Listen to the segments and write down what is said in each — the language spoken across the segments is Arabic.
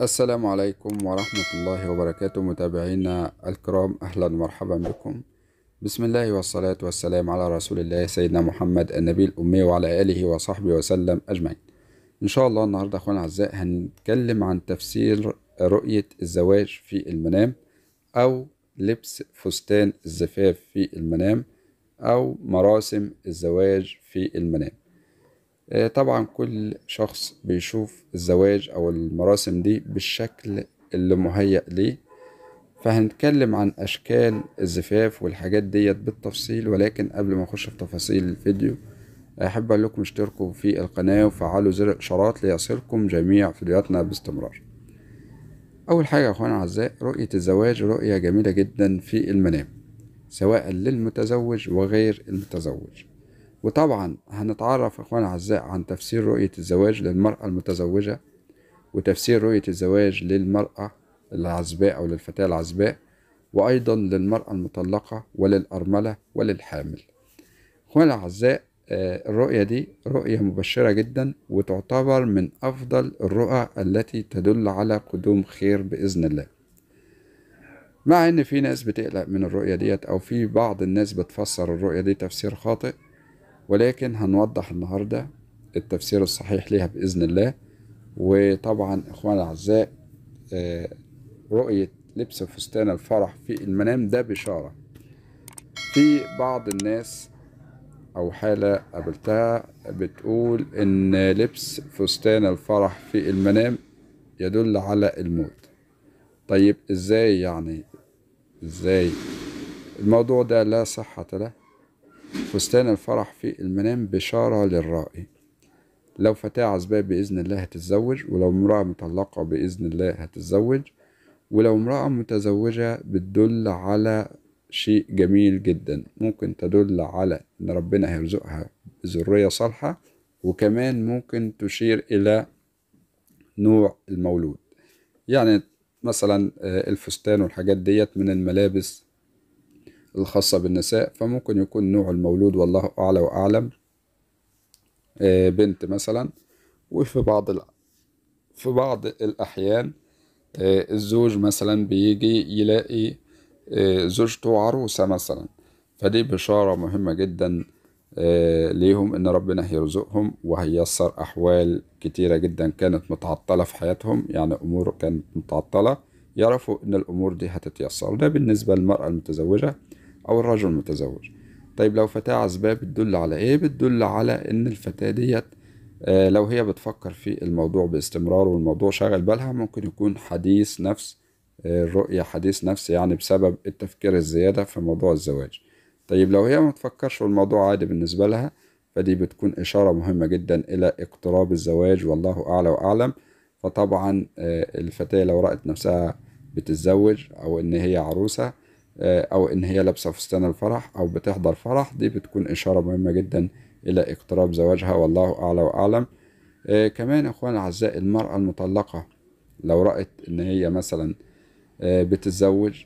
السلام عليكم ورحمة الله وبركاته متابعينا الكرام أهلا ومرحبا بكم بسم الله والصلاة والسلام على رسول الله سيدنا محمد النبي الأمي وعلى آله وصحبه وسلم أجمعين إن شاء الله النهاردة أخوان الأعزاء هنتكلم عن تفسير رؤية الزواج في المنام أو لبس فستان الزفاف في المنام أو مراسم الزواج في المنام آه، طبعا كل شخص بيشوف الزواج أو المراسم دي بالشكل اللي مهيأ ليه فهنتكلم عن أشكال الزفاف والحاجات ديت بالتفصيل ولكن قبل ما أخش في تفاصيل الفيديو أحب أقول لكم اشتركوا في القناة وفعلوا زر الإشارات ليصلكم جميع فيديوهاتنا باستمرار أول حاجة يا أخوانا الأعزاء رؤية الزواج رؤية جميلة جدا في المنام سواء للمتزوج وغير المتزوج وطبعا هنتعرف اخوان الاعزاء عن تفسير رؤية الزواج للمرأة المتزوجة وتفسير رؤية الزواج للمرأة العزباء أو للفتاة العزباء وأيضا للمرأة المطلقة وللأرملة وللحامل اخوان الأعزاء آه، الرؤية دي رؤية مبشرة جدا وتعتبر من أفضل الرؤى التي تدل على قدوم خير بإذن الله مع إن في ناس بتقلق من الرؤية ديت أو في بعض الناس بتفسر الرؤية دي تفسير خاطئ ولكن هنوضح النهارده التفسير الصحيح ليها باذن الله وطبعا اخوانا الاعزاء آه، رؤيه لبس فستان الفرح في المنام ده بشاره في بعض الناس او حاله قابلتها بتقول ان لبس فستان الفرح في المنام يدل على الموت طيب ازاي يعني ازاي الموضوع ده لا صحه له فستان الفرح في المنام بشارة للرائي لو فتاة عزباء بإذن الله هتتزوج ولو امرأة مطلقة بإذن الله هتتزوج ولو امرأة متزوجة بتدل على شيء جميل جدا ممكن تدل على إن ربنا هيرزقها ذرية صالحة وكمان ممكن تشير إلى نوع المولود يعني مثلا آه، الفستان والحاجات ديت من الملابس الخاصة بالنساء فممكن يكون نوع المولود والله أعلى وأعلم آه، بنت مثلا وفي بعض في بعض الأحيان آه، الزوج مثلا بيجي يلاقي آه، زوجته عروسة مثلا فدي بشارة مهمة جدا ليهم إن ربنا هيرزقهم وهيسر أحوال كتيرة جدا كانت متعطلة في حياتهم يعني أمور كانت متعطلة يعرفوا إن الأمور دي هتتيسر ده بالنسبة للمرأة المتزوجة أو الرجل المتزوج طيب لو فتاة عزباء بتدل على إيه؟ بتدل على إن الفتاة ديت آه، لو هي بتفكر في الموضوع باستمرار والموضوع شاغل بالها ممكن يكون حديث نفس آه، الرؤية حديث نفس يعني بسبب التفكير الزيادة في موضوع الزواج طيب لو هي ما تفكرش والموضوع عادي بالنسبة لها فدي بتكون إشارة مهمة جدا إلى اقتراب الزواج والله أعلى وأعلم فطبعا آه، الفتاة لو رأت نفسها بتتزوج أو إن هي عروسة آه، أو إن هي لابسة فستان الفرح أو بتحضر فرح دي بتكون إشارة مهمة جدا إلى اقتراب زواجها والله أعلى وأعلم آه، كمان إخوان الأعزاء المرأة المطلقة لو رأت إن هي مثلا آه، بتتزوج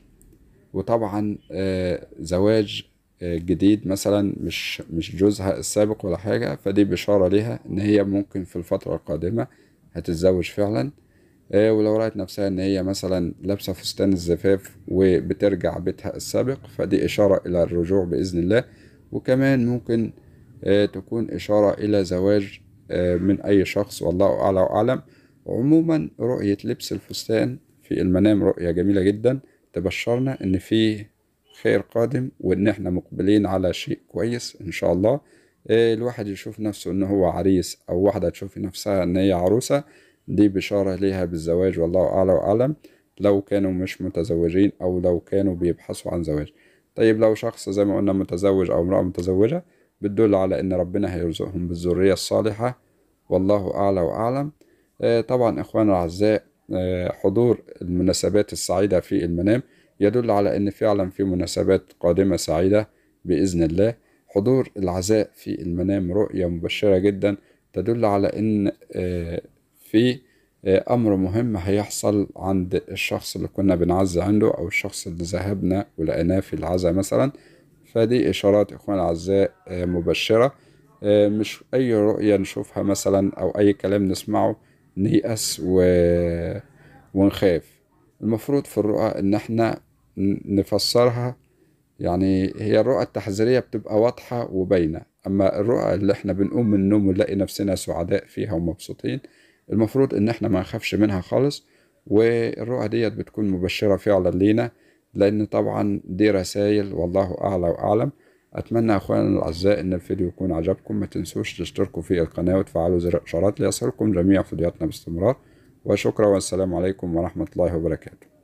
وطبعا زواج جديد مثلا مش مش جوزها السابق ولا حاجة فدي بشارة ليها إن هي ممكن في الفترة القادمة هتتزوج فعلا آه، ولو رأت نفسها إن هي مثلا لابسة فستان الزفاف وبترجع بيتها السابق فدي إشارة إلى الرجوع بإذن الله وكمان ممكن آه، تكون إشارة إلى زواج آه، من أي شخص والله أعلى وأعلم عموما رؤية لبس الفستان في المنام رؤية جميلة جدا تبشرنا إن في خير قادم وإن إحنا مقبلين على شيء كويس إن شاء الله الواحد يشوف نفسه إن هو عريس أو واحدة تشوف نفسها إن هي عروسة دي بشارة ليها بالزواج والله أعلى وأعلم لو كانوا مش متزوجين أو لو كانوا بيبحثوا عن زواج طيب لو شخص زي ما قلنا متزوج أو امرأة متزوجة بتدل على إن ربنا هيرزقهم بالذرية الصالحة والله أعلى وأعلم آه، طبعا إخواننا الأعزاء آه، حضور المناسبات السعيدة في المنام يدل على إن فعلا في مناسبات قادمة سعيدة بإذن الله حضور العزاء في المنام رؤية مبشرة جدا تدل على إن آه، في آه، أمر مهم هيحصل عند الشخص اللي كنا بنعزي عنده أو الشخص اللي ذهبنا ولقيناه في العزاء مثلا فدي إشارات إخوان الأعزاء آه، مبشرة آه، مش أي رؤية نشوفها مثلا أو أي كلام نسمعه نيأس و... ونخاف المفروض في الرؤى إن إحنا نفسرها يعني هي الرؤى التحذيرية بتبقى واضحة وباينة أما الرؤى اللي إحنا بنقوم من النوم ونلاقي نفسنا سعداء فيها ومبسوطين المفروض ان احنا ما نخافش منها خالص والرؤى ديت بتكون مبشرة فعلا لينا لان طبعا دي رسائل والله اعلى واعلم اتمنى اخواننا الاعزاء ان الفيديو يكون عجبكم ما تنسوش تشتركوا في القناة وتفعلوا زر الاشارات ليصلكم جميع فيديوهاتنا باستمرار وشكرا والسلام عليكم ورحمة الله وبركاته